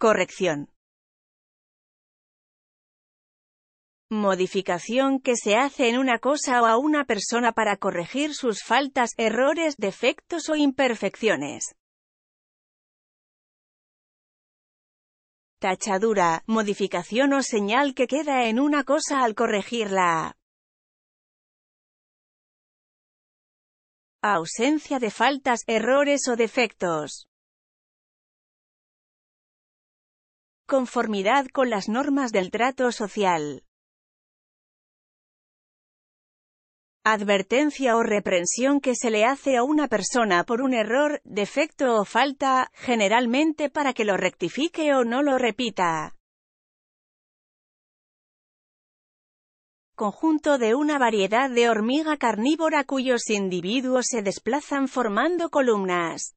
Corrección. Modificación que se hace en una cosa o a una persona para corregir sus faltas, errores, defectos o imperfecciones. Tachadura, modificación o señal que queda en una cosa al corregirla. Ausencia de faltas, errores o defectos. Conformidad con las normas del trato social. Advertencia o reprensión que se le hace a una persona por un error, defecto o falta, generalmente para que lo rectifique o no lo repita. conjunto de una variedad de hormiga carnívora cuyos individuos se desplazan formando columnas.